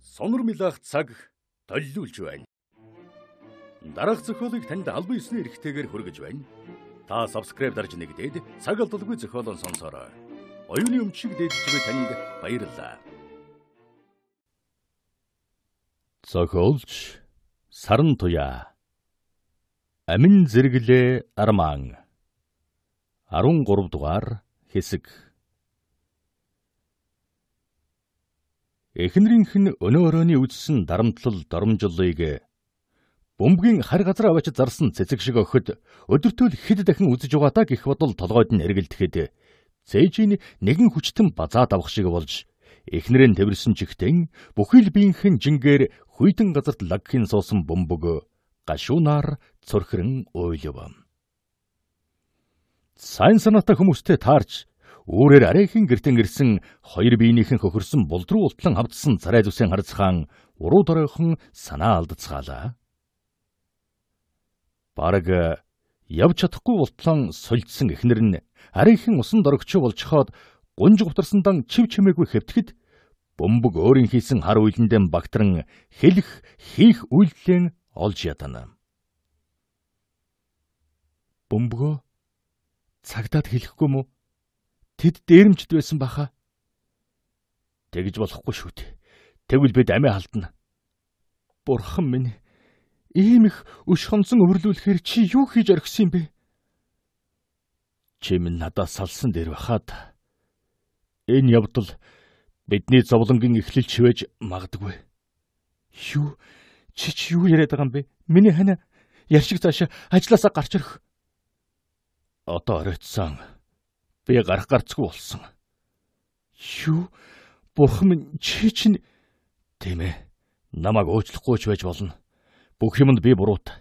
Сонор милах цаг толилуулж байна. Дараах зохиолыг танд албан ёсны эрхтэйгээр хүргэж байна. Та subscribe дарж нэгдээд цаг алдалгүй зохиолон сонсороо. Оюуны өмчиг дээдчгүй танд баярлалаа. Зохиолч Саран туяа. Амин зэрэглээ Арман 13 дугаар хэсэг. Эхнэрийнх нь өнөө өрөөний үзсэн дарамтлал доромжлыг бөмбөгийн хар газар аваачд зарсан цэцэг шиг өхөд өдөртөө хэд дахин үзэж байгаадаа гих бодол толгойд нь эргэлдэхэд цээжийн нэгэн хүчтэн базаа давах шиг болж эхнэрэн тэрсэн чигтэн бүхэл биеийнх нь жингээр хүйтэн газарт лагхийн суусан бөмбөг гашуунаар цорхрон ойлов сайн санаатай хүмүүстэй таарч өөрөөр арайхийн гертэн ирсэн хоёр биенийхэн хөхөрсөн булдруу ултлан хавдсан царай зүсийн харцхан уруу доройхон санаа алдцгаалаа. Бараг э, явж чадахгүй ултлан сольжсэн эхнэр нь арайхийн усан дорогч болчхоод гунж гутарсандан чив чимээгүй хэвтгэд бөмбөг өөрийн хийсэн хар үйлэндэн багтран хэлэх хийх үйлдлийн олж ядана. Бөмбөгөө цагдаад хэлэхгүй мүү? Тэд дээрэмчд байсан баха. Тэгж болохгүй шүү дээ. Тэгвэл бид амиа алдна. Бурхан минь ийм их өш хонсон өвөрлүүлэхээр чи юу хийж орхисон юм бэ? Чи минь надаас салсан дээр бахад энэ явдал бидний зовлонгийн эхлэл чивэж магадгүй. Юу чи чи юу яриад байгаа юм бэ? Миний хана яршиг цаашаа ажилласаа гарч ирэх одоо оройтсан. Би гарах гарцгүй болсон. Юу? Бурхан минь чи чинь тийм ээ. Намаг уучлахгүй ч байж болно. Бүх юмд би буруут.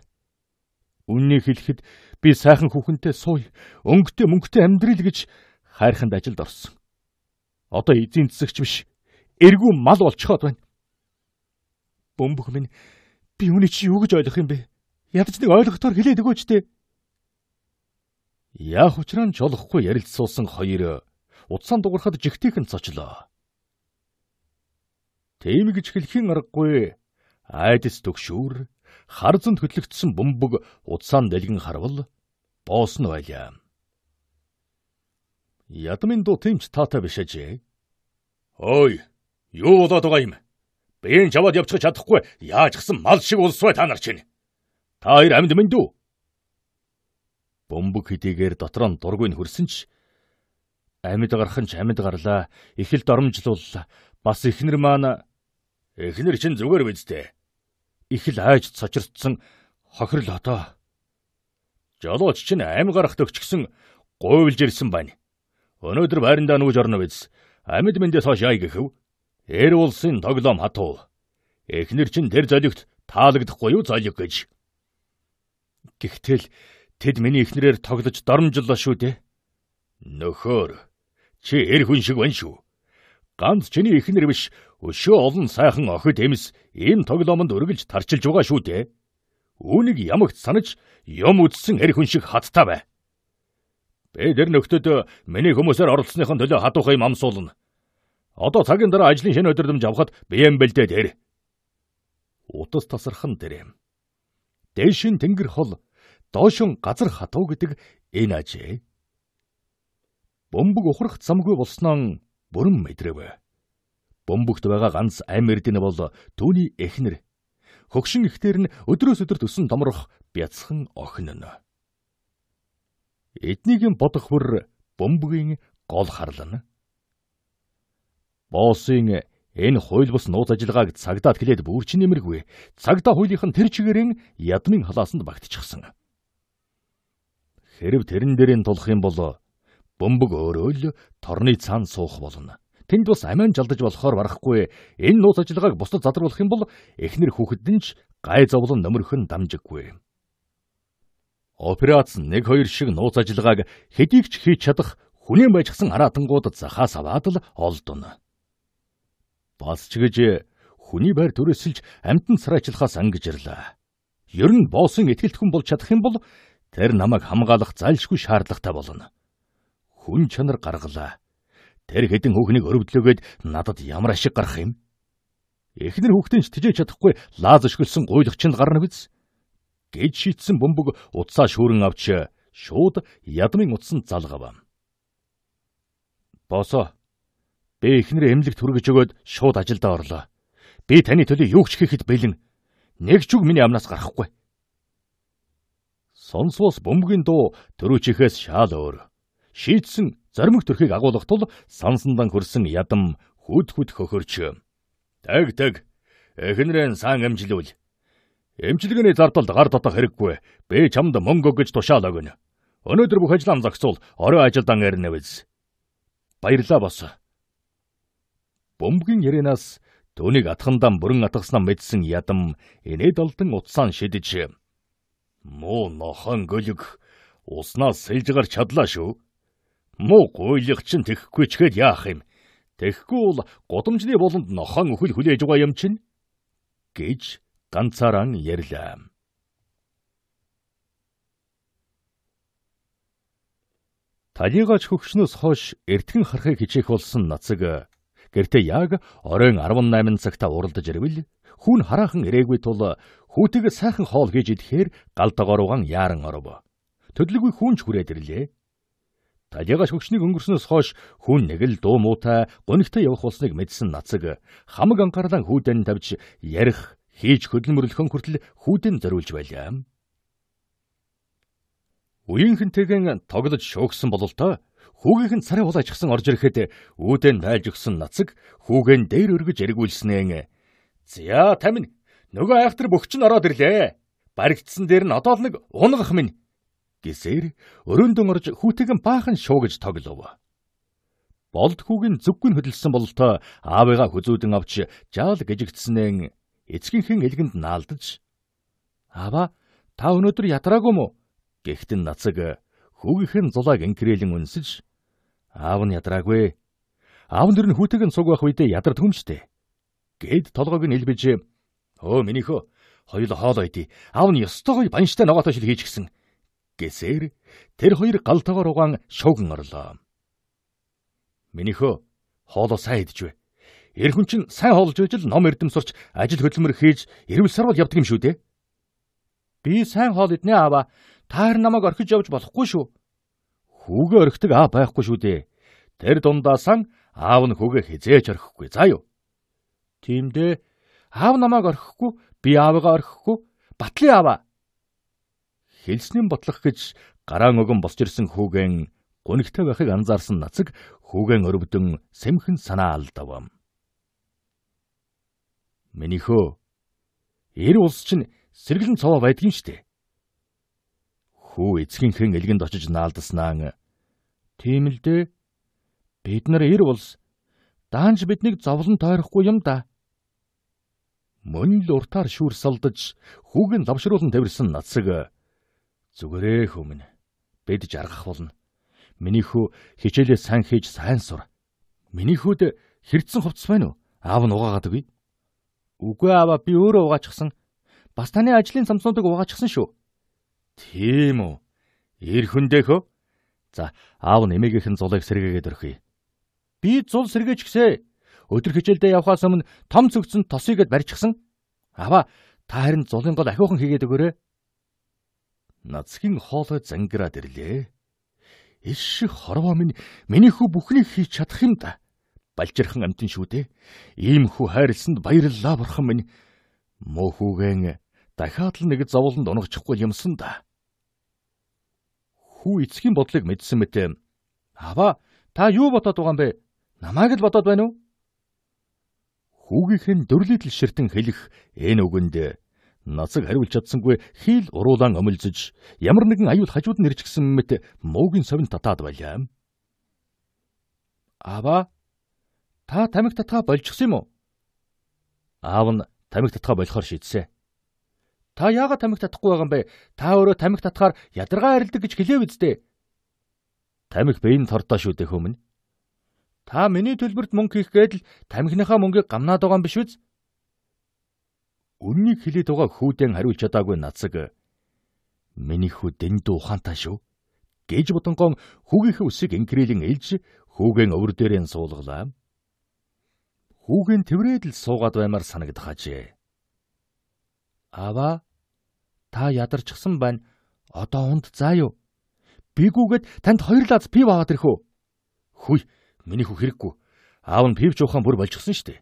Үннийг хэлэхэд би сайхан хүүхэнтэй суй, өнгөтэй мөнгөтэй амьдрил гэж хайрханд ажилд орсон. Одоо эзэн цэцэгч биш. Эргүү мал болчиход байна. Бөмбөх минь би үний чи юу гэж ойлгох юм бэ? Ядаж нэг ойлгохоор хэлээд өгөөч дээ. Яах учраа нь жолохгүй ярилцсан хоёр утсаан дуурхад жигтэйхэн цочлоо. Тийм гэж хэлхийн аргагүй айдас төгшүүр хар занд хөтлөгдсөн бөмбөг утсаан дэлгэн харвал боосон байлаа. Ядмын дуу тэмч таатай биш ажээ. Ой, юу болоод байгаа юм? Би энэ жаваад явчихж чадахгүй яаж гсэн мал шиг улс бай та нар чинь. Та хоёр амьд мэндүү бөмбөг хэдийгээр дотор нь дургүй нь хөрсөн ч амьд гарах нь ч амьд гарлаа. Ихэл доромжлууллаа. Бас ихнэр маань ихнэр чинь зүгээр биз дээ. Ихэл айж цочирцсан хохирл отоо. Жолооч чинь амь гарахт өчгсөн гуйлж ирсэн байна. Өнөөдөр байрандаа нүүж орно биз. Амьд мэндээс хойш яа гэхв? Эр улсын тоглоом хатуу. Эхнэр чинь тэр золигт таалагдахгүй юу золиг гэж. Гэхдээ л Тэд миний эхнэрээр тоглож доромжлоо шүү дээ. Нөхөр чи эр хүн шиг байна шүү. Ганц чиний эхнэр биш өшөө олон сайхан охид эмс энэ тоглоомонд өргөж тарчилж байгаа шүү дээ. Үүнийг ямагт санаж юм үдсэн эр хүн шиг хаттай бай. Бид эр нөхдөд миний хүмүүсээр оролцсныхон төлөө хатуух юм амсуулна. Одоо цагийн дараа ажлын шинэ өдөрдөмж авахад бием бэлдээд эр. Утас тасархан дэрэм. Дээшин тэнгэр хол доошин газар хатуу гэдэг энэ ажээ. Бөмбөг ухрах замгүй болсноо бүрэн мэдрэв. Бөмбөгт байгаа ганц ам эрдэнэ бол түүний эхнэр. Хөгшин ихтэр нь өдрөөс өдөрт өсөн томрох бяцхан охин нь. Эднийг нь бодох бүр бөмбөгийн гол харлана. Боосын энэ хууль бус нууц ажиллагааг цагдаад хилээд бүрч нэмэргүй. Цагдаа хуулийнх нь тэр чигээрэн ядмын халаасанд багтчихсан. Хэрв тэрэн дээрийн тулах юм бол бөмбөг өөрөө л торны цаана суух болно. Тэнд бас амиан жалдаж болохоор барахгүй. Энэ нууц ажиллагааг бусдад задруулах юм бол эхнэр хүүхэд нь ч гай зовлон нөмөрхөн дамжиггүй. Операц 1 2 шиг нууц ажиллагааг хэдийг ч хийж чадах хүнэн байжсан араатангууд захаас аваад л олдоно. Бас ч гэж хүний байр төрөөсөлж амтан сарайчлахаас ангижрлаа. Ер нь боосон ихтэлт хүн бол чадах юм бол Тэр намайг хамгаалах зайлшгүй шаардлагатай болно. Хүн чанар гаргалаа. Тэр хэдэн хүүхнийг өрөвдлөөгээд надад ямар ашиг гарах юм? Эхнэр хүүхдэнч тижээж чадахгүй лааз өшгөлсөн гуйлах чинь гарна биз? гэж шийтсэн бөмбөг утсаа шүүрэн авч шууд ядмын утсан залгав. Босоо. Би эхнэр эмнэлэгт хүргэж өгөөд шууд ажилдаа орлоо. Би таны төлөө юу ч хийхэд бэлэн. Нэг ч үг миний амнаас гарахгүй сонсоос бөмбөгийн дуу төрөөчхөөс шаал өөр. Шийдсэн заримг төрхийг агуулх тул сансандан хөрсөн ядам хүд хүд хөхөрч. Таг таг эхнэрэн сан амжилвал. Эмчилгээний зардалд гар татах хэрэггүй. Би чамд мөнгө өгөж тушаал өгнө. Өнөөдөр бүх ажлаа зогсуул. Орой ажилдан ирнэ биз. Баярлаа бос. Бөмбөгийн яринаас Төнийг атхандан бүрэн атгаснаа мэдсэн ядам инээд алдан утсаан шидэж Муу нохон гөлөг уснаас сэлжгар чадлаа шүү. Муу гуйлах чинь тэхгүй ч гээд яах юм. Тэгэхгүй бол гудамжны болонд нохон өхөл хүлээж байгаа юм чинь гэж ганцаараа ярьлаа. Талигач хөгшнөөс хойш эртхэн харахыг хичээх болсон нацаг Гэртээ яг оройн 18 цагта уралдаж ирвэл хүн хараахан ирээгүй тул хүүтэйг сайхан хоол хийж идэхээр гал дагааруугаан яаран оров. Төдлөгүй хүн ч хүрээд ирлээ. Талиагаш хөгшнийг өнгөрснөөс хойш хүн нэг л дуу муутай гонигтай явах болсныг мэдсэн нацаг хамаг анхаарлаа хүүдэн тавьж ярих, хийж хөдөлмөрлөхөн хүртэл хүүдэн зориулж байлаа. Үеийнхэнтэйгэн тоглож шуугсан бололтой Хүүгийнх нь сарын улааж гсэн орж ирэхэд үүдэн тайлж өгсөн нацэг хүүгэн дээр өргөж эргүүлснээ. За тамин нөгөө айхтар бөхч нь ороод ирлээ. Баригдсан дээр нь одоо л нэг унгах минь гэсээр өрөөндөн орж хүүтэйгэн баахан шуугиж тоглов. Болд хүүгийн зүггүй хөдөлсөн бололтой аавыгаа хүзүүдэн авч жаал гэжигдснээ эцгийнхэн элгэнд наалдаж "Аваа, та өнөөдөр ядраагүй мó?" гэхтэн нацаг хүүгийнхэн зулааг инкрээлэн үнсэж Аав нь ядраагүй. Аав нь дэрн хүүтэйг нь цуг байх үедээ ядардаг юм штэ. Гэд толгойг нь илбэж "Өө минийхөө хоёул хоолой идэе. Аав нь ёстойгоо банштай ногоотой шил хийж гисэн." гэсээр тэр хоёр галтайгаар угаан шуугин орлоо. Минийхөө хоолоо сайн идэж бай. Эрхэн чинь сайн хоолж байж л ном эрдэм сурч ажил хөдөлмөр хийж эрүүл сарвал явдаг юм шүү дээ. Би сайн хоол иднэ аава. Та хэр намайг орхиж явж болохгүй шүү Хүүгээ орхидог аа байхгүй шүү дээ. Тэр дундаасаа аав нь хүүгээ хизээч орхихгүй заа юу. Тиймдээ аав намайг орхихгүй, би аавыгаа орхихгүй, батлын аваа. Хэлснийн ботлох гэж гараа нөгөн босч ирсэн хүүгэн гонигтай байхыг анзаарсан нацэг хүүгэн өрөвдөн сэмхэн санаа алдав. Минийхөө эр улс чинь сэргэлэн цовоо байдгийн штэ. Хүү эцгийнхэн элгэнд очиж наалдаснаа. Тийм л дээ. Бид нар эр улс даанч биднийг зовлон тойрохгүй юм да. Мөн л уртаар шүүрсалдаж хүүг нь лавшруулан тавирсан нацэг зүгээрээ хүмүн бид жаргах болно. Минийхүү хичээлээ сан хийж сайн сур. Минийхүүд хэрдсэн хувцас байна уу? Аав нь угаагаад үгүй. Үгүй аваа би өөрөө угаачихсан. Бас таны ажлын самснуудыг угаачихсан шүү. Тийм үү. Ир хүндээхөө. За, аав нэмээгийнхэн зулыг сэргээгээд өрхөе. Би зул сэргээч гисэ. Өдөр хичээлдээ явхаас өмнө том цөгцөнд тосыгэд барьчихсан. Аваа, та харин зулын гол ахиухан хийгээд өгөөрэй. Нацгийн хоолой зангираад ирлээ. Иш хорвоо минь миний хүү бүхнийг хийж чадах юм да. Балжирхан амтэн шүү дээ. Ийм хүү хайрлсанд баярлалаа бурхан минь. Мөхүүгэн дахиад л нэг зовлонд унагчихгүй юмсан да. Хүү эцгийн бодлыг мэдсэн мэтээ. Аваа та юу бодоод байгаа юм бэ? Намайг л бодоод байна уу? Хүүгийнх нь дөрлөд л ширтэн хэлэх энэ үгэнд нацаг хариулж чадсангүй хийл уруулаан омилзож ямар нэгэн аюул хажууд нь ирж гсэн мэт муугийн совин татаад байлаа. Аваа та тамиг татгаа болчихсон юм уу? Аав нь тамиг татгаа болохоор шийдсэн. Та яагаад тамхи татахгүй байгаа юм бэ? Та өөрөө тамхи татахаар ядаргаа арилдаг гэж хэлээв үстэ. Тамхи бэйн тордоо шүү дэх өмнө. Та миний төлбөрт мөнгө хийх гээд л тамхиныхаа мөнгийг гамнаад байгаа юм биш үз? Үннийг хэлээд байгаа хүүдэн хариулж чадаагүй нацаг. Миний хүүдэн дүү ухаантай шүү гэж бодонгон хүүгийнхээ үсийг инкрилэн илж хүүгэн өвөр дээрээ суулглаа. Хүүгэн тэврээд л суугаад баймаар санагдах ажээ. Аваа Та ядарчихсан байна. Одоо унд заа юу? Бигүүгээд танд хоёр лаз пив аваад ирэх үү? Хүй, миний хөх хэрэггүй. Аав нь пив чуухан бүр болчихсон шүү дээ.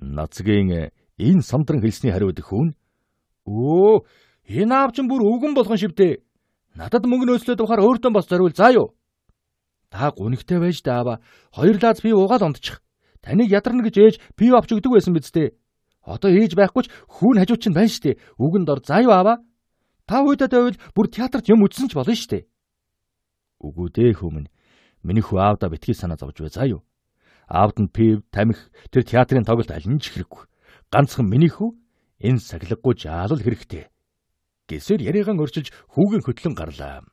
Нацгийн э, энэ самдран хэлсний хариуд хүүн өө энэ аав чинь бүр өвгөн болгон шивдээ. Надад мөнгө нөөцлөд ухаар өөртөө бас зориул заа юу? Та гүнхтэй байж даава. Хоёр лаз пив уугаал ундчих. Таныг ядарна гэж ээж пив авч өгдөг байсан биз дээ. Одоо ээж байхгүй ч хүүн хажууд чинь байна штэ. Үгэнд ор заяа аваа. Та хүйдэд байвал бүр театрт юм үзсэн ч болно штэ. Үгүй дээ хүмүн. Миний хүү аавда битгий санаа зовж бай заяа. Аавд нь пив, тамхи тэр театрын тоглолт аль нь ч хэрэггүй. Ганцхан миний хүү энэ сахилгагүй жаалал хэрэгтэй. Гэсээр яриагаан өрчилж хүүгийн хөтлөн гарлаа.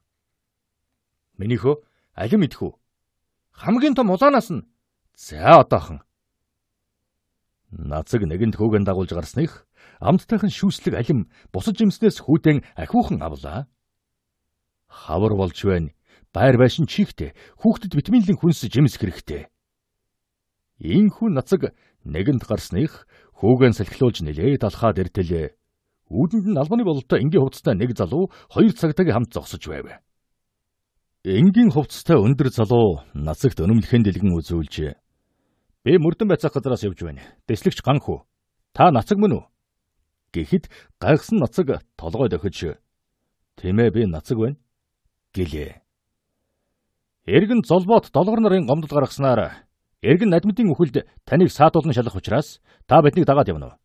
Миний хөө алим мэдхүү. Хамгийн том улаанаас нь. За одоохон Нацаг нэгэнт хөөгэн дагуулж гарсных амттайхан шүүслэг алим бусад жимснээс хүүтэн ахиухан авлаа. Хавар болж байна. Байр байшин чихтэй. Хүүхдэд витаминлэн хүнс жимс хэрэгтэй. Иймхүү нацаг нэгэнт гарсных хөөгэн салхилуулж нэлээд алхаад иртэлээ. Үүдэнд нь албаны бололтой энгийн хувцастай нэг залуу хоёр цагдагийн хамт зогсож байв. Энгийн хувцастай өндөр залуу нацагт өнөмлөхөнд дэлгэн үзүүлжээ. Би мөрдөн байцаах газраас явж байна. Дэслэгч ган хүү. Та нацаг мөн үү? Гэхэд гайхсан нацаг толгой дохиж. Тэмээ би нацаг байна. гэлээ. Эргэн золбоот долгор нарын гомдол гаргаснаар эргэн надмитын үхэлд таныг саатуулна шалах учраас та биднийг дагаад явна уу?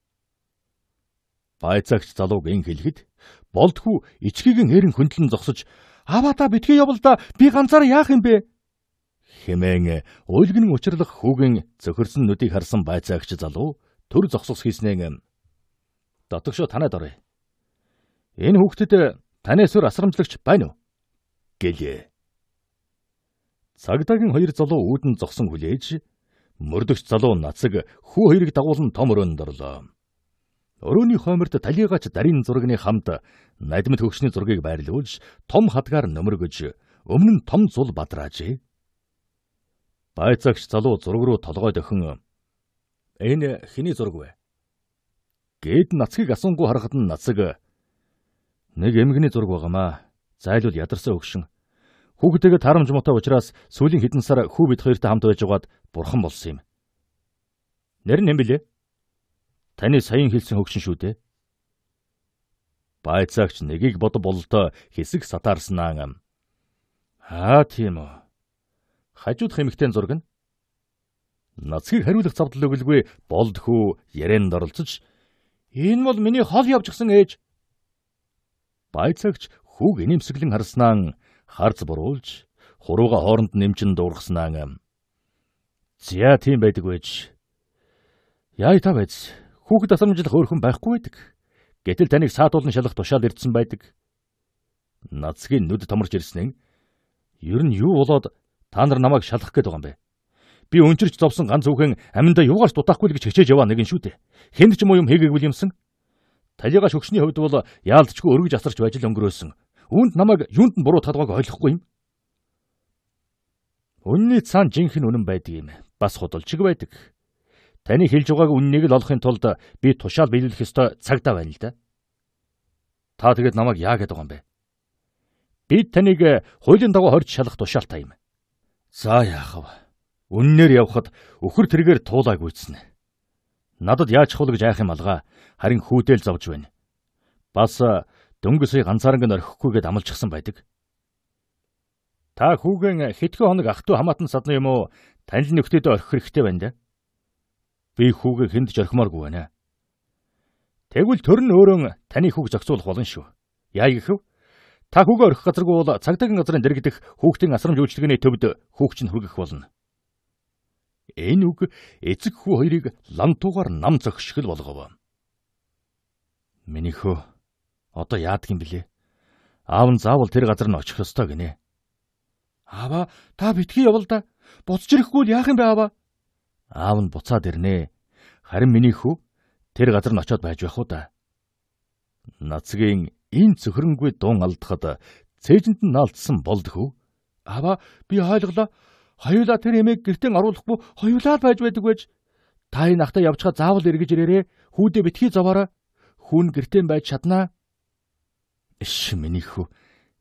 Байцаагч залууг ин хэлэхэд болдгүй ичгийгэн эрен хөндлөн зогсож аваа та битгий явал да би ганцаараа яах юм бэ? Хэмээн уйлгэн учрлах хүүгийн зөхөрсөн нүдийг харсан байцаагч залуу төр зогсос хийснээ дотогшоо танад оръё. Энэ хүүхдэд таны сүр асрамжлагч байна уу? гэлээ. Цагдаагийн хоёр залуу үүдэн зогсон хүлээж мөрдөгч залуу нацаг хүү хоёрыг дагуулн том өрөөнд орлоо. Өрөөний хойморт талигач дарийн зургийн хамт надимт хөгшний зургийг байрлуулж том хатгаар нөмөргөж өмнө том зул бадраажээ. Байцаагч залуу зураг руу толгойд өхөн энэ хэний зураг вэ? Гэд нацгийг асуунгүй харахад нь нацаг нэг эмгэгний зураг байгаамаа. Зайлвал ядарсан өгшин. Хүүхдтэйгээ тарамж муутай учраас сүүлийн хэдэн сар хүү бид хоёртой хамт байж байгаад бурхан болсон юм. Нэр нь хэм блэ? Таны саяхан хэлсэн хөгшин шүү дээ. Байцаагч нэгийг бодо бололтой хэсэг сатаарсан аа. Аа тийм үү хажууд хэмэгтэй зураг нь нацгийг хариулах завдал өгөлгүй болд хүү ярээнд оролцож энэ бол миний хол явжсан ээж байцаагч хүүг инэмсэглэн харснаа харц буруулж хурууга хооронд нэмжин дуургаснаа зя тийм байдаг байж яа та байц хүүхэд асамжлах өөр хүн байхгүй байдаг гэтэл таныг саатуулан шалах тушаал ирдсэн байдаг нацгийн нүд томорч ирсэн нь ер нь юу болоод Та нар намайг шалгах гээд байгаа юм бэ? Би өнчирч зовсон ганц үхэн аминдаа юугаарч дутаахгүй л гэж хичээж яваа нэгэн шүү дээ. Хэнд ч юм уу юм хийгээгүй юмсан. Талигаа шөгшний хувьд бол яалтчгүй өргөж асарч байж л өнгөрөөсөн. Үүнд намайг юунд нь буруу талгааг ойлгохгүй юм. Үнний цаан жинхэнэ үнэн байдаг юм. Бас худалчиг байдаг. Таны хэлж байгааг үннийг л олохын тулд би тушаал биелүүлэх ёстой цагдаа байна л да. Та тэгээд намайг яа гэдэг юм бэ? Бид таныг хуулийн дагуу хорж шалах тушаалтай юм. За яахав. Үннээр явхад өхөр тэргээр туулааг үйлснэ. Надад яаж хулгаж айх юм алгаа харин хүүтэл зовж байна. Бас дөнгөсөө ганцааранган орхихгүйгээд амлчихсан байдаг. Та хүүгэн хэдхэн хоног ах トゥ хамаатан садна юм уу? Танил нөхдөдөө орхих хэрэгтэй байна да. Би хүүгээ хүнд жорхимооргүй байна. Тэгвэл төр нь өөрөө таны хүүг зохицуулах болно шүү. Яа гэх вэ? Та хүүгээ орхих газаргүй бол цагдаагийн газрын дэргэдэх хүүхдийн асрамж үйлчилгээний төвд хүүхч нь хүргэх болно. Энэ үг эцэг хүү хоёрыг лантуугаар нам зогшгөл болгов. Миний хөө одоо яадаг юм блэ? Аав нь заавал тэр газар нь очих ёстой гинэ. Аава та битгий явал да. Буцж ирэхгүй яах юм бэ аава? Аав нь буцаад ирнэ. Харин миний хүү тэр газар нь очиод байж байх уу да. Нацгийн энэ цөхрөнгүй дун алдахад цээжинд нь наалдсан болдгоо. Аваа би ойлголоо. Хоёулаа тэр эмээг гэртэн оруулахгүй хоёулаа л байж байдаг байж. Та энэ ахта явчихаа заавал эргэж ирээрээ. Хүүдээ битгий зовоорой. Хүн гэртэн байж чаднаа. Иш минийхүү.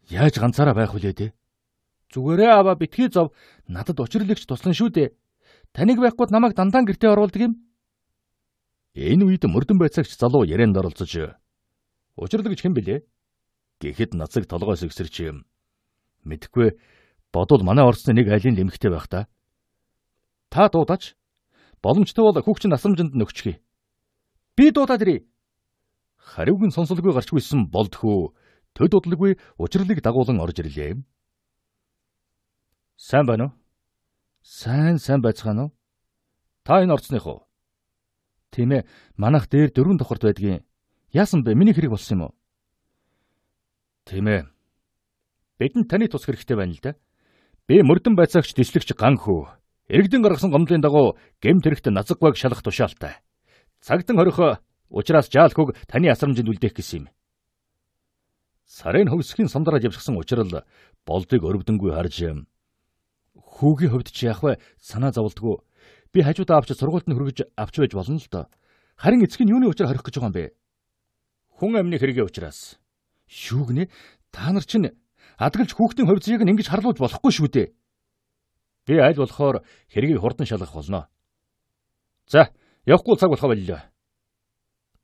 Яаж ганцаараа байх вүлээ дээ. Зүгээрээ аваа битгий зов. Надад учрлагч туслан шүү дээ. Таныг байхгүй намайг дандаа гэртээ оруулдаг юм. Энэ үед мөрдөн байцаагч залуу ярианд оролцож Учирлагч хэн блэ? Гэхэд нацаг толгойс өгсөрч юм. Мэдхгүй бодвол манай орсны нэг айлын лэмхтэй байх та. Та дуудаач. Боломжтой бол хүүхч насрамжинд нөгчгий. Би дуудаад ирье. Хариуг нь сонсолгүй гарч гүйсэн болдхоо. Төд удлгүй учрлыг дагуулan орж ирлээ. Сайн байна уу? Сайн сайн байцгаана уу? Та энэ орцных уу? Тийм ээ. Манайх дээр дөрвөн тохорт байдгийн. Яасан бэ? Миний хэрэг болсон юм уу? Тийм ээ. Бидэнд таны тус хэрэгтэй байна л да. Би мөрдөн байцаагч дишлэгч ган хөө. Иргэдэн гаргасан гомдлын дагуу гемт хэрэгт назаг баг шалах тушаалтай. Цагдан хорих учраас жаалхуг таны асрамжинд үлдээх гэсэн юм. Сарын хөвсгийн сундараад явжсан учрал болдыг өрөвдөнгүй харж хүүгийн хувьд ч яах вэ санаа зовлтгүй. Би хажуудаа авч сургуульд нь хүргэж авч байж болно л доо. Харин эцэг нь юуны учраар хорих гэж байгаа юм бэ? хүн амины хэрэгээ учраас. Шүүгнэ та нар чинь адгалж хүүхдийн хувьцыг нь ингэж харлуулж болохгүй шүү дээ. Би аль болохоор хэргийг хурдан шалгах болно. За, явахгүй цаг болох байлаа.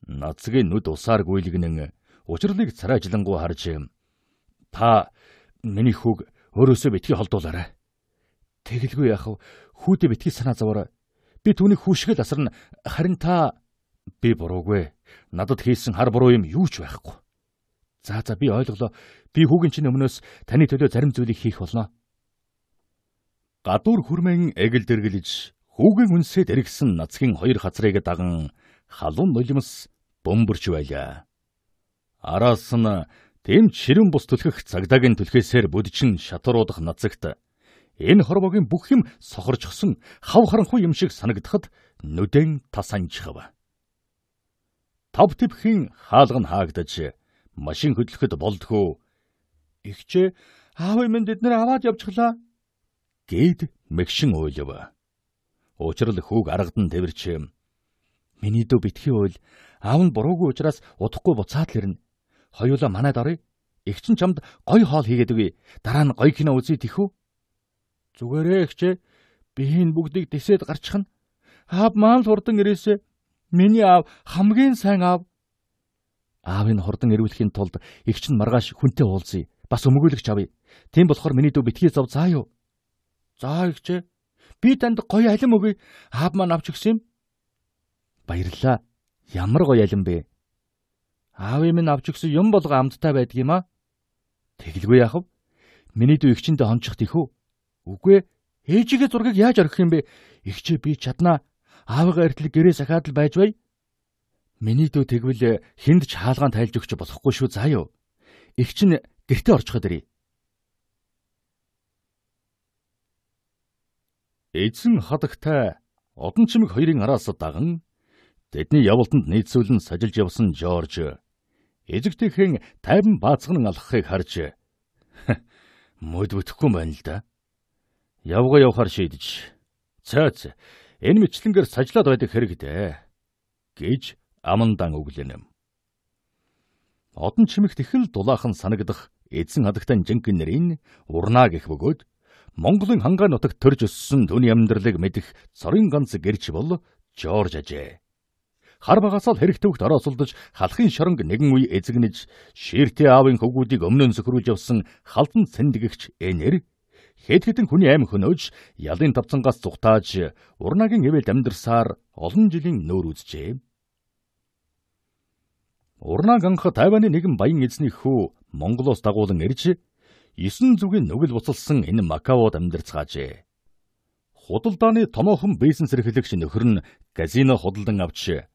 Нацгийн нүд усааргүй л гинэн учрлыг царайжлангуу харж та миний хүүг өөрөөсөө битгий холдуулаарай. Тэгэлгүй яах вэ? Хүүдээ битгий санаа зовоорой. Би түүнийг хүүшгэл асарна. Харин та Би буруугүй. Надад хийсэн хар буруу юм юу ч байхгүй. За за би ойлголоо. Би хүүгийн чинь өмнөөс таны төлөө зарим зүйлийг хийх болно. Гадуур хүрмэн эгэл дэргэлж хүүгийн үнсэд эргэсэн нацгийн хоёр хацрыг даган халуун нулимс бөмбөрч байлаа. Араас нь тэм чирэн бус түлхэх цагдаагийн түлхээсээр бүдчин шатаруудах нацагт энэ хорвогийн бүх юм сохорчсон хав харанхуй юм шиг санагдахад нүдэн тасанжхав тав төвхийн хаалга нь хаагдаж машин хөдлөхөд болдгоо. Игчээ аав минь бид нар аваад явчихлаа гэд мэгшин уйлав. Учрал хүүг аргад нь тэрч Миний дүү битгий уйл аав нь буруугүй учраас удахгүй буцаад л ирнэ. Хоёулаа манад оръё. Игч нь чамд гой хоол хийгээд өгье. Дараа нь гой кино үзье тэхүү. Зүгээрээ ихчээ. Би энэ бүгдийг тэсэд гарчихна. Аав маань хурдан ирээсэ Миний аав хамгийн сайн аав. Аав нь хурдан эрүүлэхийн тулд эгч нь маргааш хүнтэй уулзъя. Бас өмгөөлөгч авъя. Тийм болохоор миний дүү битгий зов заа юу? За эгчээ. Би танд гоё алим өгье. Аав маань авч өгсөн юм. Баярлалаа. Ямар гоё алим бэ? Аавын минь авч өгсөн юм болго амттай байдаг юм аа. Тэглгүй яах вэ? Миний дүү эгчэндээ хончох тийхүү. Үгүй ээ. Ээжигээ зургийг яаж орхих юм бэ? Эгчээ би чаднаа аавыгаа эртлэг гэрээ сахаад л байж бай. Миний дүү тэгвэл хүнд ч хаалгаан тайлж өгч болохгүй шүү заа юу. Их чинь гэртээ орчиход ирээ. Эзэн хадагтай одон чимэг хоёрын араас даган тэдний явуултанд нийцүүлэн сажилж явсан Жорж эзэгтэйхэн тайван баацган алхахыг харж мод бүтэхгүй байна л да. Явгаа явахаар шийдэж. Цаац энэ мэтлэнгээр сажлаад байдаг хэрэг дээ гэж амандан өглөнөм. Одон чимэгт их л дулаахан санагдах эзэн хадагтан жинхэнэ нэрийн урнаа гих бөгөөд Монголын хангай нутагт төрж өссөн түүний амьдралыг мэдэх цорын ганц гэрч бол Жорж ажээ. Хар багасаал хэрэгтөвд орооцолдож халахын шоронг нэгэн үе эзэгнэж ширтээ аавын хөвгүүдийг өмнө нь сөхрүүлж явсан халдан цэндэгэгч энэр хэд хэдэн хүний аим хөнөөж ялын тавцангаас зүхтааж урнагийн эвэл амьдарсаар олон жилийн нөр үзжээ. Урнаг анх Тайваны нэгэн баян эзний хүү Монголоос дагуулan ирж 9 зүгийн нүгэл буцалсан энэ Макаод амьдарцгаажээ. Худалдааны томоохон бизнес эрхлэгч нөхөр нь казино худалдан авч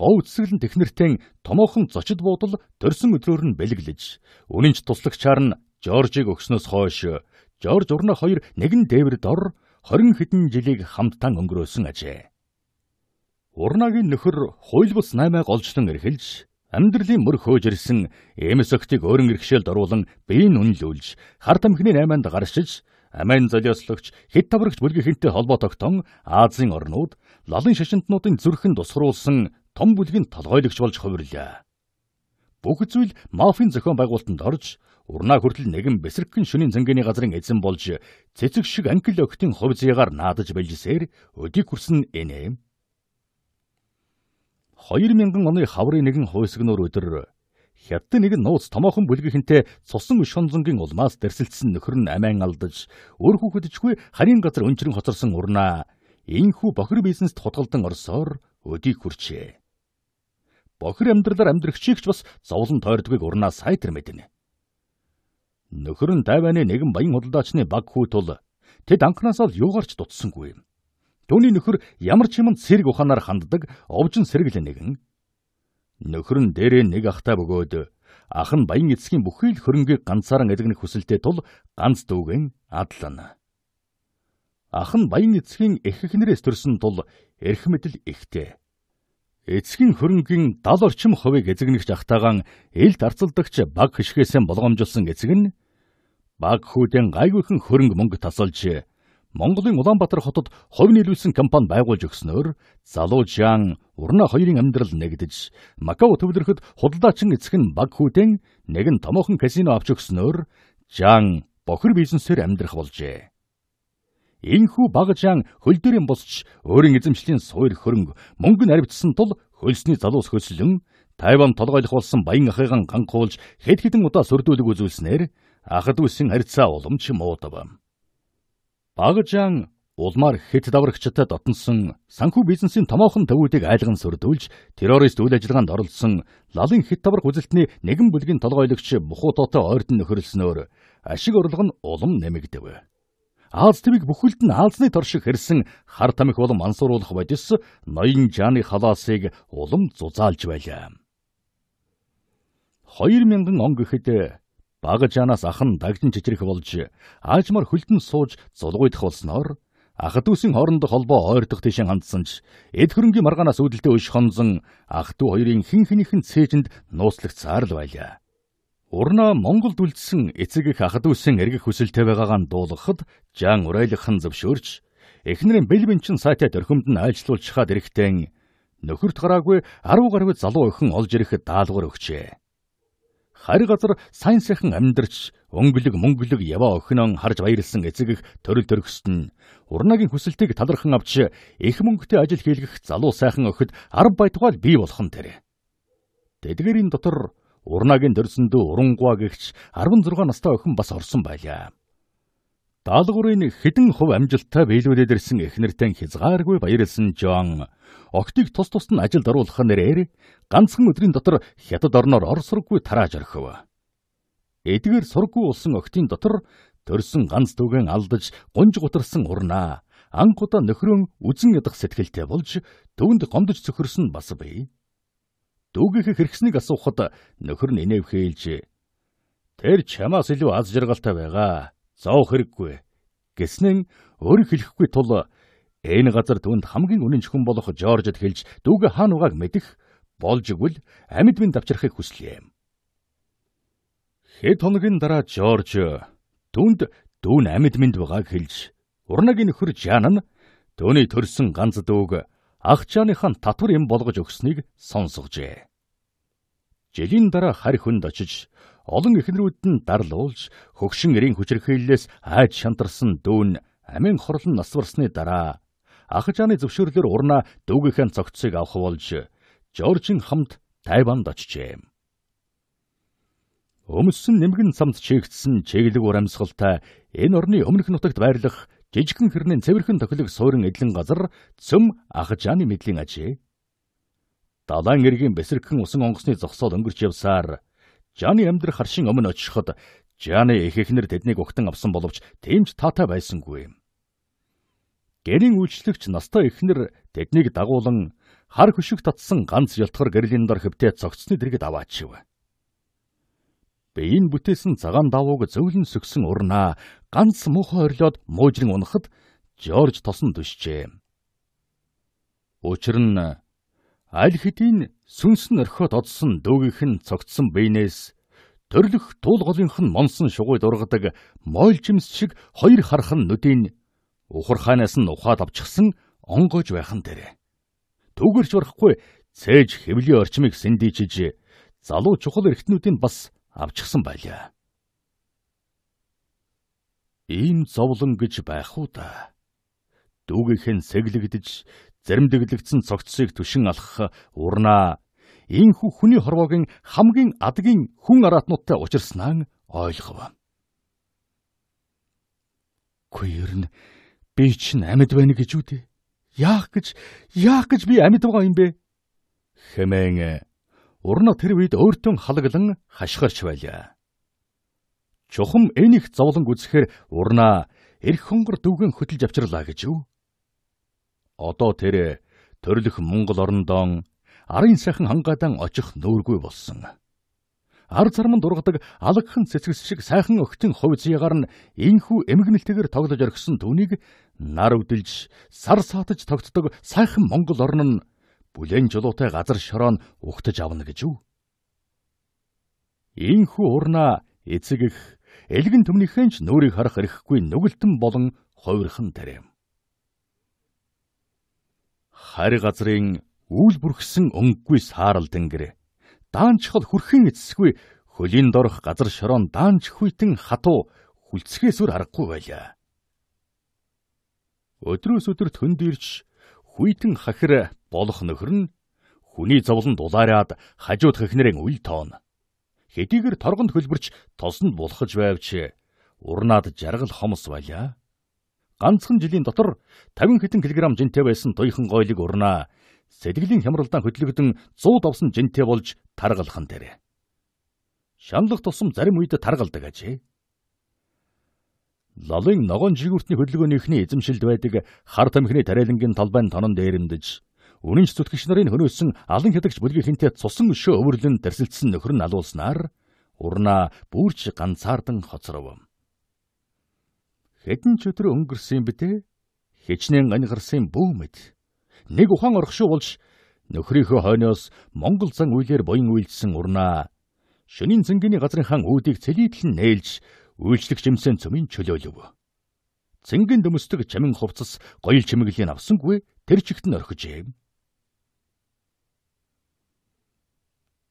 гов үсгэлэн технэртэн томоохон зочид буудал төрсэн өдрөөр нь бэлэглэж, үнэнч туслагчаар нь Жоржиг өгснөөс хойш Жорж Урна хоёр нэгэн дээврд ор 20 хэдэн жилийг хамтдаа өнгөрөөсөн ажээ. Урнагийн нөхөр хууль бус 8-ыг олжлон эрхэлж амьдралын мөр хөөжирсэн эмс өгтийг өөрөн иргэшээлд оруулан биеийг үнэлүүлж хар тамхины 8-анд гаршиж Амийн золиослогч хэд таврагч бүлгийнхэнтэй холбоо тогтон Азийн орнууд лалын шашинтнуудын зүрхэнд тусгаруулсан том бүлгийн толгойлогч болж хувирлаа. Бүх зүйл мафийн зохион байгуулалтанд орж урнаа хүртэл нэгэн бэсэрхэн шөнийн цангийн газрын эзэн болж цэцэг шиг ангил өгтийн ховзыгаар наадаж байлжсээр өдийг хүрсэн энэ 2000 оны хаврын нэгэн хуйсагнөр өдөр хятад нэгэн нууц томоохон бүлгийнхэнтэй цусан шонзонгийн улмаас дэрсэлдсэн нөхөр нь амиан алдаж өөр хүүхэдчгүй харийн газар өнчрөн хоцорсон урнаа энхүү бохир бизнест хутгалдан орсоор өдийг хүрчээ бохир амьдралаар амьдрагчийг ч бас зовлон тойрдгийг урнаа сайтар мэднэ. Нөхөр нь дайвааны нэгэн баян худалдаачны баг хүү тул тэд анханаас л юугаарч дутсангүй юм. Төвний нөхөр ямар ч юм сэрэг ухаанаар ханддаг овжин сэргэл нэгэн. Нөхөр нь дээрээ нэг ахтай бөгөөд ах нь баян эцгийн бүхий л хөрөнгийг ганцаараа элэгнэх хүсэлтэй тул ганц дүүгэн адлана. Ах нь баян эцгийн эххнэрээс төрсөн тул эрх мэдэл ихтэй эцгийн хөрөнгийн 70 орчим хувийг эзэгнэгч ахтаагаан элд арцалдагч баг хишгээсэн болгоомжилсан эцэг нь баг хүүдэн гайгүйхэн хөрөнгө мөнгө тасалж Монголын Улаанбаатар хотод хувь нийлүүлсэн компани байгуулж өгснөөр залуу жан урна хоёрын амьдрал нэгдэж Макао төвлөрөхөд худалдаачин эцэг нь баг хүүдэн нэг нь томоохон казино авч өгснөөр жан бохир бизнесээр амьдрах болжээ. Энэхүү багажаан хөлдөрийн босч өөрийн эзэмшлийн суур хөрөнгө мөнгө наривдсан тул хөлсний залуус хөслөн Тайван толгойлох болсон баян ахыгаан ганхуулж хэд хэдэн удаа сүрдүүлэг үзүүлснээр ахад үсэн харьцаа уламж муудав. Багажаан улмаар хэд даврагчтай дотнсон санхүү бизнесийн томоохон төвүүдийг айлган сүрдүүлж террорист үйл ажиллагаанд оролцсон лалын хэд даврах үзэлтний нэгэн бүлгийн толгойлогч бухуу тоотой ойрдон нөхөрлснөөр ашиг орлого нь улам нэмэгдэв. Аз тэмийг бүхэлд нь Азны тор шиг хэрсэн хар тамхи болон мансууруулах бодис ноён жааны халаасыг улам зузаалж байлаа. 2000 он гэхэд бага жанаас ахын дагжин чичрэх болж аажмар хөлтөн сууж зулгуйдах болсноор Ахт үсийн хоорондох холбоо ойртох тийшин хандсан ч эд хөрөнгийн маргаанаас үүдэлтэй өш хонзон ахт үе хоёрын хин хинийхэн цээжинд нууцлагцаар л байлаа. Урна Монголд үлдсэн эцэг их ахад үсэн эргэх хүсэлтэй байгаагаа дуулгахад Жан урайлахын зөвшөөрч эхнэрийн Бэлбинчин сайтай төрхөмд нь айлчлуулж хаад эрэхтэн нөхөрт гараагүй 10 гаруй залуу охин олж ирэхэд даалгавар өгчээ. Харь газар сайн сайхан амьдарч өнгөлөг мөнгөлөг яваа охиноо харж баярлсан эцэг их төрөл төрхөст нь урнагийн хүсэлтийг талархан авч их мөнгөтэй ажил хийлгэх залуу сайхан охид 10 байтугаал бий болох нь тэр. Тэдгэрийн дотор Урнагийн төрсөндөө урангуа гихч 16 настай охин бас орсон байлаа. Даалгаврын хэдэн хувь амжилттай биелүүлээд ирсэн эхнэртэй хязгааргүй баярлсан Жон октиг тус тус нь ажилд оруулах нэрээр ганцхан өдрийн дотор хятад орноор орсроггүй тарааж орхив. Эдгээр сургуу улсын октийн дотор төрсэн ганц түгэн алдаж гунж гутарсан урнаа анх удаа нөхрөө үзэн ядах сэтгэлтэй болж төвөнд гомдож цөхөрсөн бас бий дүүгийнхээ хэрэгснийг асуухад нөхөр нь инээв хэлж Тэр чамаас илүү аз жаргалтай байгаа. Зов хэрэггүй гэснэн өөр хэлэхгүй тул энэ газар түнд хамгийн үнэн зөвхөн болох Жоржд хэлж дүүгээ хаа нугааг мэдэх болж игвэл амьд минь давчрахыг хүслээ. Хэд хоногийн дараа Жорж түнд дүүн амьд минь байгааг хэлж урнагийн нөхөр Жан нь түүний төрсэн ганц дүүг ах чааныхан татвар юм болгож өгснгийг сонсгожээ жилийн дараа харь хүнд очиж олон эхнэрүүд нь дарлуулж хөгшин эрийн хүчрхийллээс айж шантарсан дүүн амин хорлон насварсны дараа ах жааны зөвшөөрлөөр урна дүүгийнхэн цогцыг авах болж Жоржин хамт Тайванд очижээ. Өмссөн нэмгэн самт чигдсэн чиглэг ур амьсгалтай энэ орны өмнөх нутагт байрлах жижигхэн хэрнийн цэвэрхэн тохилог суурин эдлэн газар цөм ах жааны мэдлийн ажээ далайн эргийн бэсэрхэн усан онгоцны зогсоол өнгөрч явсаар Жаны амьдрах харшин өмнө очиход Жаны эхэхнэр тэднийг угтан авсан боловч тэмч таатай байсангүй. Гэрийн үйлчлэгч настай эхнэр тэднийг дагуулan хар хөшиг татсан ганц ялтгар гэрлийн дор хөвтөө цогцсны дэргэд аваачив. Биеийн бүтээсэн цагаан давууг зөвлөн сөксөн урнаа ганц муухай орлоод муужран унахад Жорж тосон төшчээ. Учир нь аль хэдийн сүнс нь орхиод одсон дүүгийнх нь цогтсон биенээс төрлөх туулголынх нь монсон шугуй дургадаг мойлжимс шиг хоёр хархан нүдийн ухархаанаас нь ухаад авчихсан онгойж байх нь дээрэ. Түгэрч барахгүй цээж хэвлийн орчмыг сэндийчиж залуу чухал эрхтнүүдийн бас авчихсан байлаа. Ийм зовлон гэж байх уу да. Дүүгийнх нь сэглэгдэж зарим дэглэгдсэн цогцсыг төшин алхах урнаа. Ийхүү хүний хорвоогийн хамгийн адгийн хүн араатнуудтай учирснаа ойлгов. Гүйрн би чинь амьд байна гэж үдээ. Яах гэж яах гэж би амьд байгаа юм бэ? Хэмээн урна тэр үед өөртөө халаглан хашгирч байлаа. Чухам энийг зовлон үзэхээр урнаа эрх хонгор дүүгэн хөтөлж авчирлаа гэж юу? Одоо тэр төрлөх Монгол орнодон арын сайхан хангаадан очих нөөргүй болсон. Ар зарманд ургадаг алгхан цэцгэс шиг сайхан өгтөн хувь зүйгээр нь энхүү эмгэнэлтэйгээр тоглож орхисон түүнийг нар үдэлж сар саатаж тогтдог сайхан Монгол орн нь бүлээн жолоотой газар шороо нь ухтаж авна гэж юу? Энхүү урнаа эцэг их элгэн төмнийхэн ч нүрийг харах эрхгүй нүгэлтэн болон хувирхан тарэм. Харь газрын үүл бүрхсэн өнгөгүй саарал дэнгэр. Даанчхал хүрхэн эцсгүй хөлийн дорох газар шороон даанч хүйтэн хатуу хүлцгэсүр харахгүй байлаа. Өдрөөс өдөрт хөнд ирж хүйтэн хахир болох нөхөр нь хүний зовлон дулаарад хажууд хөхнэрийн үл тоон. Хэдийгээр торгонд хөлбөрч тосонд булхаж байвч урнаад жаргал хомс байлаа ганцхан жилийн дотор 50 хэдэн килограмм жинтэй байсан туйхан гойлыг урнаа. Сэтгэлийн хямралдаан хөтлөгдөн 100 давсан жинтэй болж таргалхан дээрэ. Шамлах тусам зарим үед таргалдаг ажээ. Лалын ногоон жигүүртний хөдөлгөөний ихний эзэмшилд байдаг хар тамхины тарэлэнгийн талбайн тонон дээрэмдэж үнэнч зүтгэгч нарын хөнөөсөн алан хядагч бүлгийнхэнтэй цусан өшөө өвөрлөн дэрсэлдсэн нөхөр нь алуулснаар урнаа бүрч ганцаардан хоцров. Хэдэн ч өдөр өнгөрсөн битээ хичнээн ангарсан бүүмэд нэг ухаан орхшуу болж нөхрийнхөө хойноос Монгол зан үйлээр буян үйлдсэн урнаа. Шөнийн цэнгэний газрынхан үүдийг цэлийтлэн нээлж үйлчлэг жимсэн цөмийн чөлөөлөв. Цэнгэн дөмөстөг чамин хувцас гоёл чимэглийг авсангүй тэр чигт нь орхижээ.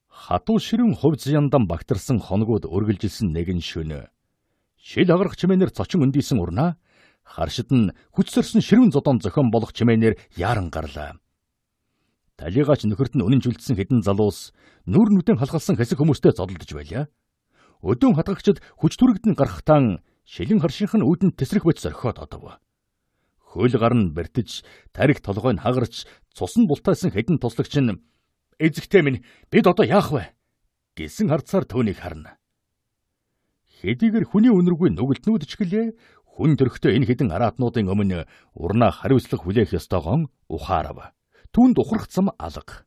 Хатуу ширэн хувь зяндан багтарсан хоногуд үргэлжилсэн нэгэн шөнө шил агарах чимээнээр цочин өндийсэн урнаа харшид нь хүчсэрсэн ширүүн зодон зохион болох чимээнээр яран гарлаа. Талигаач нөхөрт нь үнэн жүлдсэн хідэн залуус нүр нүдэн халхалсан хэсэг хүмүүстэй зодолдож байлаа. Өдөөн хатгагчд хүч түрэгдэн гарахтаан шилэн харшийнх нь үүдэнд тесрэх бод зорхиод одов. Хөл гар нь бэртэж, тариг толгойн хагарч, цус нь бултайсан хідэн туслагч нь "Эзэгтэй минь, бид одоо яах вэ?" гэсэн харцаар түүнийг харна. Хэдийгээр хүний үнэргүй нүгэлтнүүд ч гэлээ хүн төрхтөө энэ хідэн араатнуудын өмнө урнаа хариуцлах хүлээх ёстойгоо ухаарав. Түүнд ухрах зам алга.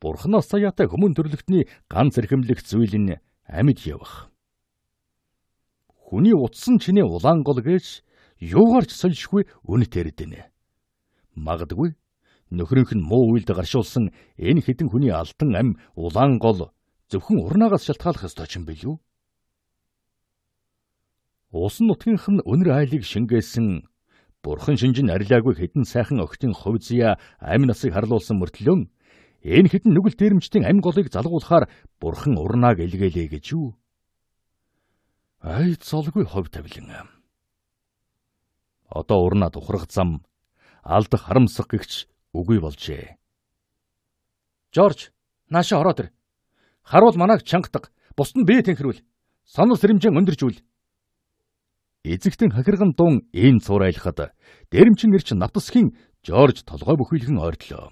Бурхноос саяатай хүмүүн төрлөختний ганц эрхэмлэх зүйл нь амьд явах. Хүний утсан чиний улаан гол гэж юугаар ч сольшгүй үнэтэй дэнэ. Магадгүй нөхрөнх нь муу үйлд гаршуулсан энэ хідэн хүний алтан ам улаан гол зөвхөн урнаагаас шалтгаалах ёстой ч юм билүү? Усан нутгийнх нь өнөр айлыг шингээсэн бурхан шинжин арилаагүй хідэн сайхан огтын хувьзия амь насыг харлуулсан мөртлөө энэ хідэн нүгэл дээрэмчдийн амь голыг залгуулахаар бурхан урнаа гэлгэлээ гэж юу? Ай цолгүй хов тавилан. Одоо урнаа тухрах зам алдах харамсах гихч үгүй болжээ. Жорж, нааша ороод ир. Харуул манааг чангадаг. Бусд нь бие тэнхрүүл. Сонор сэрэмжээ өндөржүүл. Эзэгтэн хахирган дун энэ цуур айлхад дэрэмчин ирч навтасхийн Жорж толгой бүхийлхэн ойрдлоо.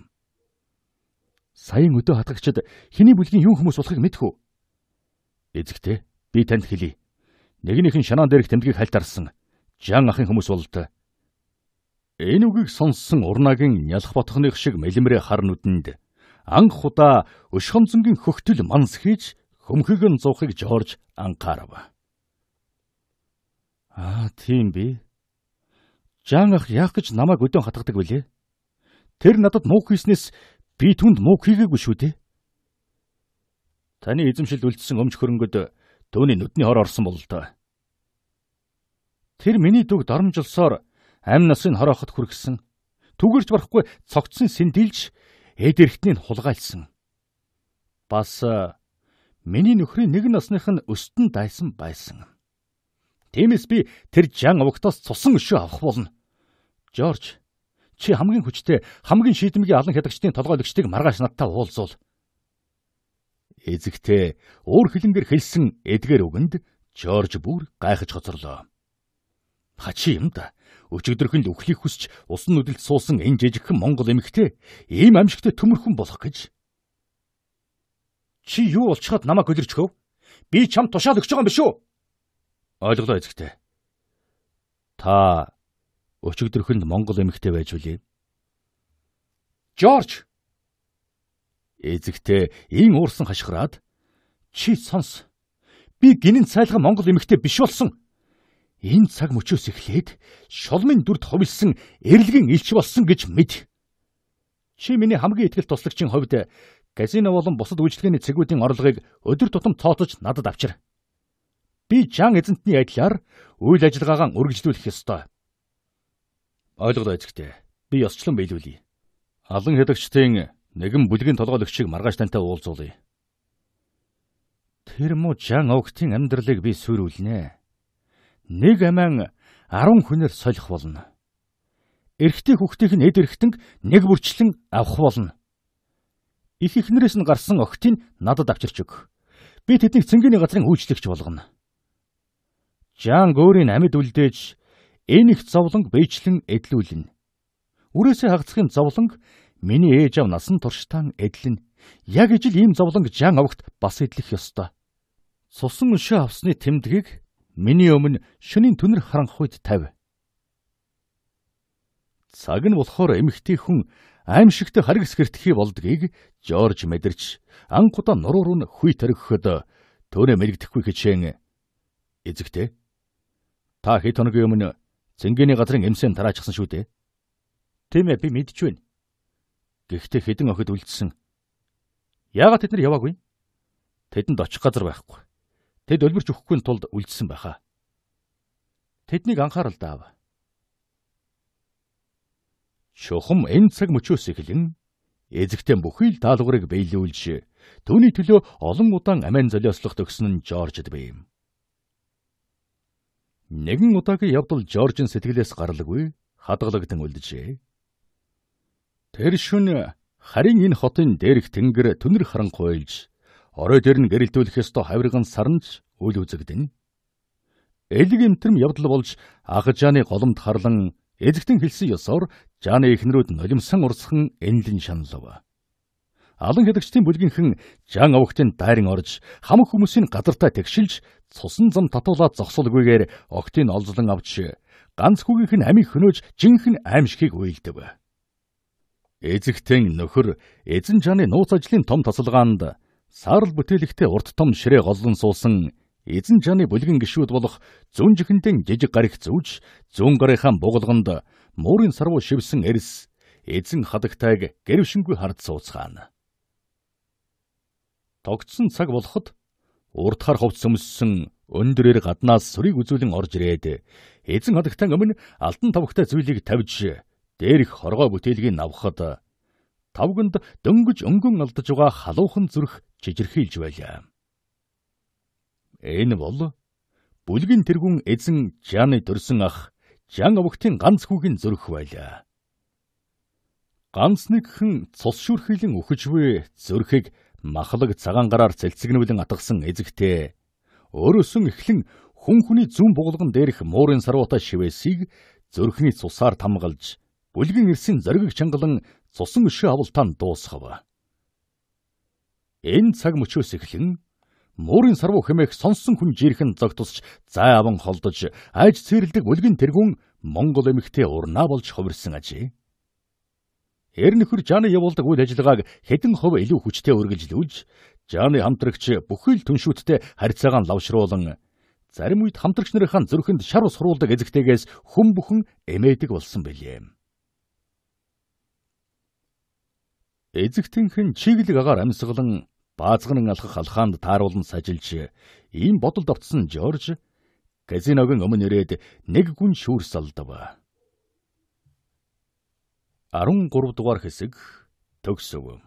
Саяхан өдөө хатгагчд хиний бүлгийн юун хүмүүс болохыг мэдхүү. Эзэгтэй би танд хэлий. Нэгнийхэн шанаан дээрх тэмдгийг хальтарсан. Жан ахын хүмүүс болд. Энэ үгийг сонссон урнагийн нялх ботхоных шиг мэлмрээ хар нүдэнд анх удаа өшхөнцөнгийн хөхтөл манс хийж хөмхөг нь зовхыг Жорж анхаарав. Аа, тийм би. Жан ах яах гэж намайг өдөн хатгадаг билээ? Тэр надад муу хийснээс би түнд муу хийгээгүй шүү дээ. Таны эзэмшилд үлдсэн өмч хөрөнгөд түүний нүдний хор орсон бол л доо. Тэр миний дүг дарамжилсоор амь насыг хороохот хүргэсэн. Түгэрч барахгүй цогцсон сэндилж эд эрхтнийг хулгайлсан. Бас э, миний нөхрийн нэг насных нь өстөн дайсан байсан. Тиймээс би тэр жан овогтоос цусан өшөө авах болно. Жорж, чи хамгийн хүчтэй, хамгийн шийдэмгийн алан хядагчдын толгойлогчдыг маргааш надтай уулзуул. Эзэгтэй өөр хилэнгээр хэлсэн эдгээр үгэнд Жорж бүр гайхаж хоцорлоо. Хачи юм да. Өчигдөрхөн л өхлийг хүсч усан нүдэлд суусан энэ жижигхэн монгол эмэгтэй ийм амжигтай төмөрхөн болох гэж. Чи юу олчиход намайг хөдөрчгөө? Би чамд тушаал өгч байгаа юм биш үү? Ойлголоо эзэгтэй. Та өчигдөрхөнд Монгол эмэгтэй байж үлээ. Жорж эзэгтэй ин уурсан хашгираад чи сонс. Би гинэн цайлга Монгол эмэгтэй биш болсон. Энэ цаг мөчөөс эхлээд шулмын дүрд хувилсан эрлэгэн илч болсон гэж мэд. Чи миний хамгийн ихтгэл туслагчийн хувьд казино болон бусад үйлчлэгээний цэгүүдийн орлогыг өдөр тутам цооцож надад авчир би чан эзэнтний адилаар үйл ажиллагаагаа үргэлжлүүлэх ёстой. Ойлголоо эцэгтэй. Би ёсчлон биелүүлье. Алан хэдэгчдийн нэгэн бүлгийн толгойлогчийг маргааш тантай уулзуулъя. Тэр муу Жан Огтын амьдралыг би сүрүүлнэ. Нэг аман 10 хүнээр солих болно. Эрэгтэй хүүхдийнх нь эд эрэгтэнг нэг бүрчлэн авах болно. Их ихнэрээс нь гарсан огтыг надад авчирч өг. Би тэднийг цэнгэний газрын үйлчлэгч болгоно. Жан Гөрийн амьд үлдээж энэ их зовлонг бэйчлэн эдлүүлнэ. Үрээсээ хагацхийн зовлонг миний ээж ав насан туршдаан эдлэн. Яг ижил ийм зовлонг Жан авахт бас эдлэх ёстой. Сусан өшөө авсны тэмдгийг миний өмнө шөнийн төнөр харанхуйд тавь. Цаг нь болохоор эмхтэй хүн аимшигт харгас гэртхий болдгийг Жорж мэдэрч анхудаа нуруу руу нь хүй тархихэд төөрэ мэрэгдэхгүй хичээн эзэгтэй Та хэд хоногийн өмнө цэнгэний газрын эмсэн тараачсан шүү дээ. Тийм ээ би мэдж байна. Гэхдээ хідэн охид үлдсэн. Яагаад тэд нар яваагүй? Тэдэнд очих газар байхгүй. Тэд өлмөрч өгөхгүй тулд үлдсэн байхаа. Тэднийг анхаарал даав. Чухам энэ цаг мөчөөс эхлэн эзэгтэн бүхий л даалгаврыг биелүүлж түүний төлөө олон удаан амин золиослох төгсөн нь Жоржд байв. Нэгэн удаагийн явдал Жоржин сэтгэлээс гарлаггүй хадгалагдан үлджээ. Тэр шүн харин энэ хотын дээрх тэнгэр түнэр харанхуй илж орой дээр нь гэрэлтүүлэх ёстой хавирган сарнч үл үзэгдэн. Элэг эмтрэм явдал болж ах жааны голомт харлан эзэгтэн хэлсэн ёсоор жааны эхнэрүүд нулимсан урсхан энлэн шаналв. Алан хэлэгчдийн бүлгийнхэн Жан Овогтын дайран орж хамаг хүмүүсийн гадартаа тэгшилж цусан зам татуулаад зогсолгүйгээр огтын олзлон авч ганц хүүгийнх нь амийг хөнөөж жинхэнэ аимшгийг уйлдэв. Эзэгтэн нөхөр эзэн чаны нууц ажлын том тасалгаанд саарл бүтээлэгтэй урт том ширээ голлон суусан эзэн чаны бүлгэн гişүүд болох зүүн жихэндэн жижиг гарих зүүж зүүн гарийнхаа бугалганд муурын сарвуу шивсэн эрс эзэн хадагтайг гэрвшингүй хард сууцгаана тогтсон цаг болоход урд хар ховц өмссөн өндөрээр гаднаас сүрийг үзүүлэн орж ирээд эзэн хадагтай өмнө алдан тавхтай зүйлийг тавьж дээрх хоргоо бүтээлгийг навхад тавганд дөнгөж өнгөн алдаж байгаа халуухан зүрх жижирхийлж байлаа. Энэ бол бүлгийн тэргүүн эзэн Жаны төрсөн ах Жан овогтын ганц хүүгийн зөрөх байлаа. Ганц нэг хэн цус шүрхийлэн үхэж буй зөрхийг махлаг цагаан гараар цэлцэгнүүлэн атгсан эзэгтэй өөрөөсөн эхлэн хүн хүний зүүн бугалган дээрх муурын саруутай шивээсийг зөрхний цусаар тамгалж бүлгэн ирсэн зориг чангалан цусан өшөө авалтаан дуусгав. Энэ цаг мөчөөс эхлэн муурын сарвуу хэмээх сонсон хүн жирэхэн зогтусч зай аван холдож айж цэрлдэг бүлгэн тэргүүн Монгол эмэгтэй урнаа болж хувирсан ажээ. Эр нөхөр Жаны явуулдаг үйл ажиллагааг хэдэн хувь илүү хүчтэй үргэлжлүүлж, Жаны хамтрагч бүхэл түншүүдтэй харьцаагаа лавшруулан зарим үед хамтрагч нарын зүрхэнд шар ус хуруулдаг эзэгтэйгээс хүн бүхэн эмээдэг болсон билээ. Эзэгтэнхэн чиглэг агаар амьсгалан баазган алхах алхаанд тааруулан сажилж, ийм бодолд автсан Жорж казиногийн өмнө ирээд нэг гүн шүүрсэлдэв. 13 дугаар хэсэг төгсөв.